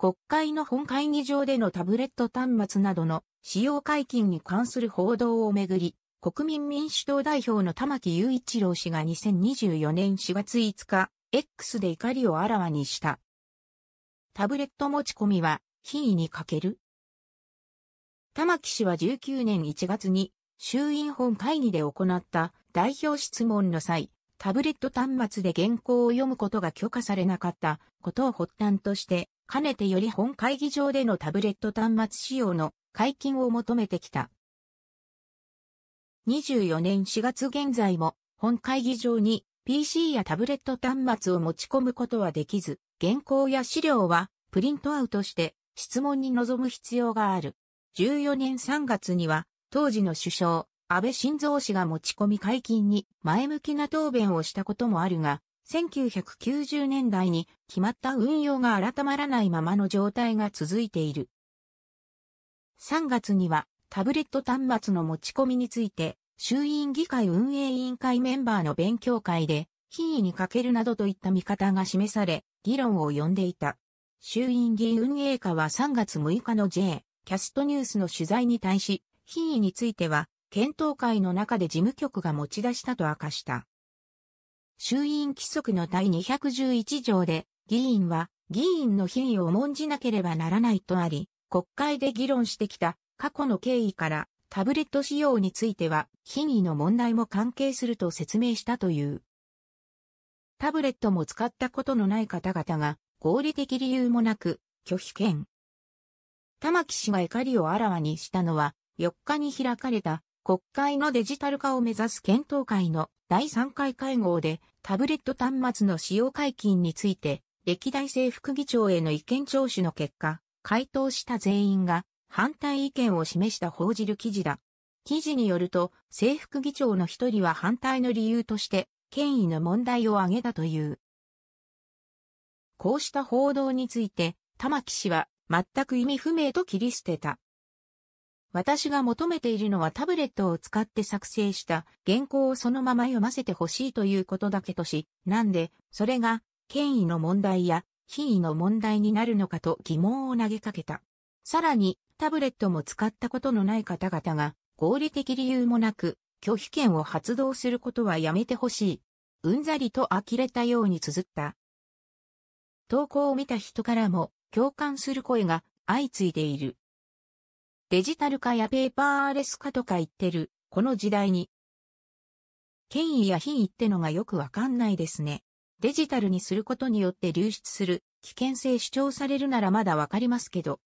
国会の本会議場でのタブレット端末などの使用解禁に関する報道をめぐり、国民民主党代表の玉木雄一郎氏が2024年4月5日、X で怒りをあらわにした。タブレット持ち込みは、品位に欠ける玉木氏は19年1月に、衆院本会議で行った代表質問の際、タブレット端末で原稿を読むことが許可されなかったことを発端として、かねてより本会議場でのタブレット端末使用の解禁を求めてきた。24年4月現在も本会議場に PC やタブレット端末を持ち込むことはできず、原稿や資料はプリントアウトして質問に臨む必要がある。14年3月には当時の首相、安倍晋三氏が持ち込み解禁に前向きな答弁をしたこともあるが、1990年代に決まった運用が改まらないままの状態が続いている。3月にはタブレット端末の持ち込みについて衆院議会運営委員会メンバーの勉強会で品位に欠けるなどといった見方が示され議論を呼んでいた。衆院議運営課は3月6日の J キャストニュースの取材に対し品位については検討会の中で事務局が持ち出したと明かした。衆院規則の第211条で、議員は議員の品位を重んじなければならないとあり、国会で議論してきた過去の経緯からタブレット使用については品位の問題も関係すると説明したという。タブレットも使ったことのない方々が合理的理由もなく拒否権。玉木氏が怒りをあらわにしたのは4日に開かれた国会のデジタル化を目指す検討会の第3回会合でタブレット端末の使用解禁について歴代政府議長への意見聴取の結果、回答した全員が反対意見を示した報じる記事だ。記事によると、政府議長の一人は反対の理由として、権威の問題を挙げたという。こうした報道について、玉木氏は全く意味不明と切り捨てた。私が求めているのはタブレットを使って作成した原稿をそのまま読ませてほしいということだけとし、なんで、それが、権威の問題や、品位の問題になるのかと疑問を投げかけた。さらに、タブレットも使ったことのない方々が、合理的理由もなく、拒否権を発動することはやめてほしい。うんざりと呆れたように綴った。投稿を見た人からも、共感する声が相次いでいる。デジタル化やペーパーレス化とか言ってる、この時代に。権威や品位ってのがよくわかんないですね。デジタルにすることによって流出する危険性主張されるならまだわかりますけど。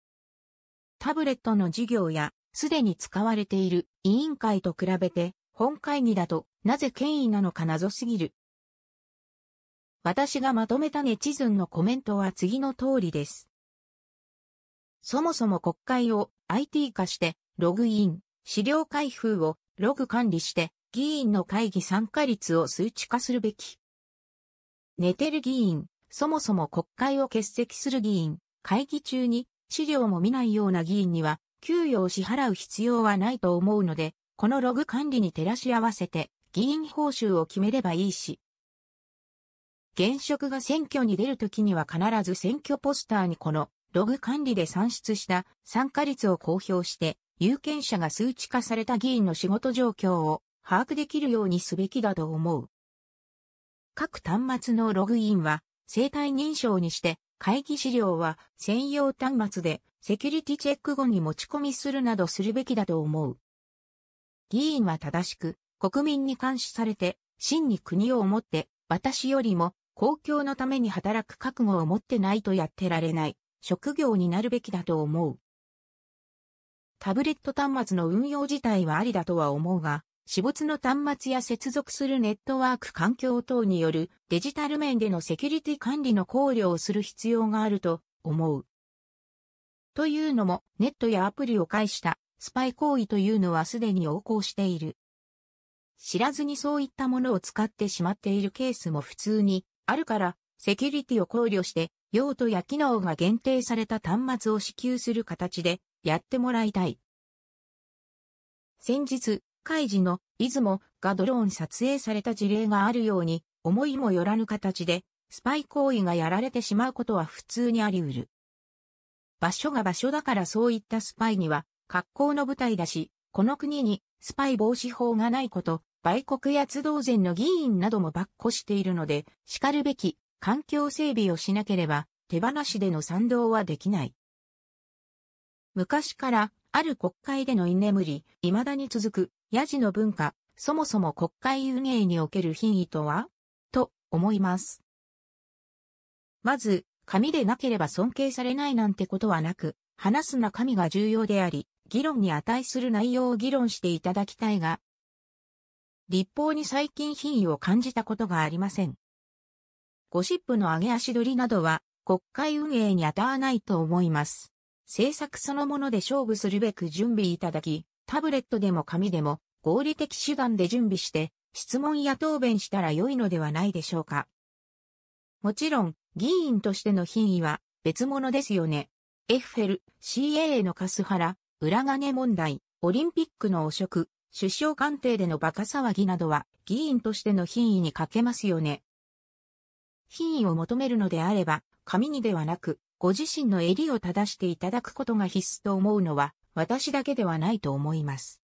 タブレットの授業や、すでに使われている委員会と比べて、本会議だとなぜ権威なのか謎すぎる。私がまとめたネチズンのコメントは次の通りです。そもそも国会を IT 化して、ログイン、資料開封をログ管理して、議員の会議参加率を数値化するべき。寝てる議員、そもそも国会を欠席する議員、会議中に資料も見ないような議員には、給与を支払う必要はないと思うので、このログ管理に照らし合わせて、議員報酬を決めればいいし。現職が選挙に出るときには必ず選挙ポスターにこのログ管理で算出した参加率を公表して、有権者が数値化された議員の仕事状況を把握できるようにすべきだと思う。各端末のログインは生体認証にして、会議資料は専用端末でセキュリティチェック後に持ち込みするなどするべきだと思う。議員は正しく国民に監視されて真に国を思って私よりも公共のために働く覚悟を持ってないとやってられない。職業になるべきだと思う。タブレット端末の運用自体はありだとは思うが、私物の端末や接続するネットワーク環境等によるデジタル面でのセキュリティ管理の考慮をする必要があると思う。というのも、ネットやアプリを介したスパイ行為というのはすでに横行している。知らずにそういったものを使ってしまっているケースも普通にあるから、セキュリティを考慮して用途や機能が限定された端末を支給する形でやってもらいたい。先日、開示の出雲がドローン撮影された事例があるように、思いもよらぬ形で、スパイ行為がやられてしまうことは普通にあり得る。場所が場所だからそういったスパイには、格好の舞台だし、この国にスパイ防止法がないこと、売国や都道前の議員なども跋扈しているので、叱るべき環境整備をしなければ手放しでの賛同はできない。昔からある国会での居眠り、未だに続く、ヤジの文化、そもそも国会運営における品位とはと思います。まず、紙でなければ尊敬されないなんてことはなく、話す中身が重要であり、議論に値する内容を議論していただきたいが、立法に最近品位を感じたことがありません。ゴシップの上げ足取りなどは国会運営に当たらないと思います。政策そのもので勝負するべく準備いただき、タブレットでも紙でも合理的手段で準備して、質問や答弁したら良いのではないでしょうか。もちろん、議員としての品位は別物ですよね。エッフェル、c a のカスハラ、裏金問題、オリンピックの汚職、首相官邸でのバカ騒ぎなどは議員としての品位に欠けますよね。品位を求めるのであれば、紙にではなく、ご自身の襟を正していただくことが必須と思うのは、私だけではないと思います。